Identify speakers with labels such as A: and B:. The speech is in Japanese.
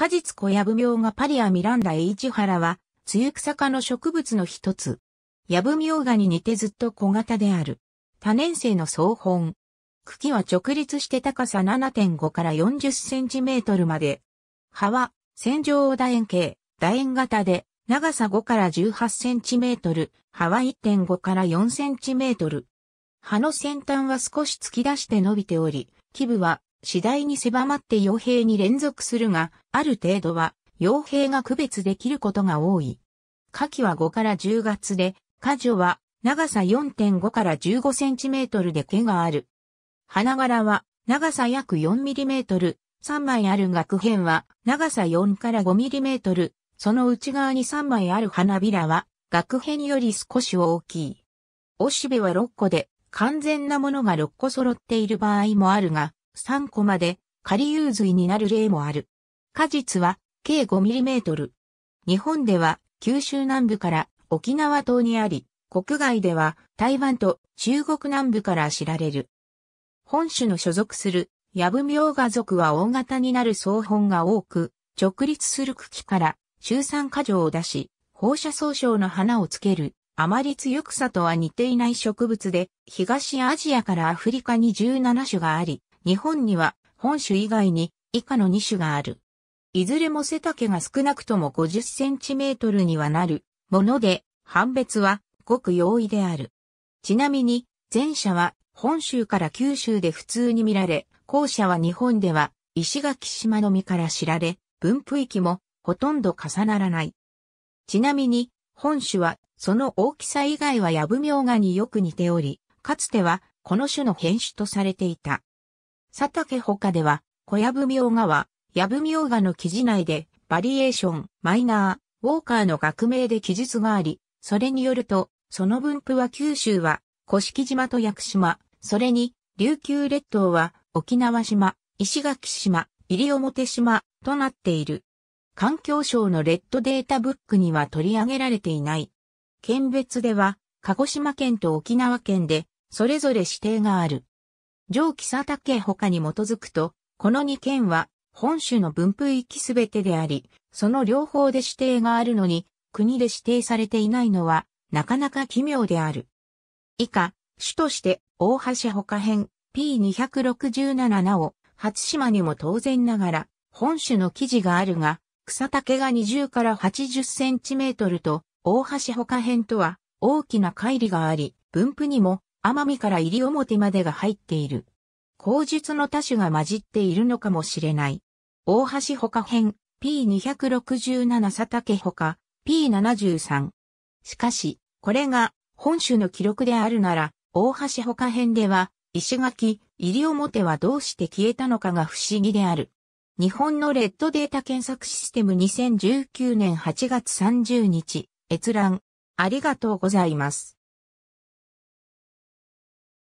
A: 果実小藪苗がパリアミランダエイチハラは、梅雨草科の植物の一つ。藪苗がに似てずっと小型である。多年生の総本。茎は直立して高さ7.5から40センチメートルまで。葉は、線状楕円形、楕円型で、長さ5から18センチメートル、葉は1.5から4センチメートル。葉の先端は少し突き出して伸びており、基部は次第に狭まって傭兵に連続するが、ある程度は傭兵が区別できることが多い。夏季は5から10月で、果樹は長さ4.5から15センチメートルで毛がある。花柄は長さ約4ミリメートル、3枚ある額片は長さ4から5ミリメートル、その内側に3枚ある花びらは額片より少し大きい。おしべは6個で、完全なものが6個揃っている場合もあるが、3個まで仮有髄になる例もある。果実は計5トル。日本では九州南部から沖縄島にあり、国外では台湾と中国南部から知られる。本種の所属するヤブミョウガ属は大型になる総本が多く、直立する茎から中酸果状を出し、放射総症の花をつける、あまり強くさとは似ていない植物で、東アジアからアフリカに17種があり、日本には本種以外に以下の2種がある。いずれも背丈が少なくとも50センチメートルにはなるもので、判別はごく容易である。ちなみに、前者は本州から九州で普通に見られ、後者は日本では石垣島の実から知られ、分布域もほとんど重ならない。ちなみに、本種はその大きさ以外はヤブミョウガによく似ており、かつてはこの種の変種とされていた。佐竹他では、小藪明画は、藪明画の記事内で、バリエーション、マイナー、ウォーカーの学名で記述があり、それによると、その分布は九州は、古式島と屋久島、それに、琉球列島は、沖縄島、石垣島、西表島、となっている。環境省のレッドデータブックには取り上げられていない。県別では、鹿児島県と沖縄県で、それぞれ指定がある。上記佐竹他に基づくと、この二県は本州の分布域すべてであり、その両方で指定があるのに、国で指定されていないのは、なかなか奇妙である。以下、主として大橋他編 P267 なお、初島にも当然ながら、本種の記事があるが、草丈が20から80センチメートルと、大橋他編とは大きな乖離があり、分布にも奄美からり表までが入っている。口述の多種が混じっているのかもしれない。大橋ほか編 P267 佐竹ほか P73。しかし、これが本州の記録であるなら、大橋ほか編では、石垣、り表はどうして消えたのかが不思議である。日本のレッドデータ検索システム2019年8月30日、閲覧。ありがとうございます。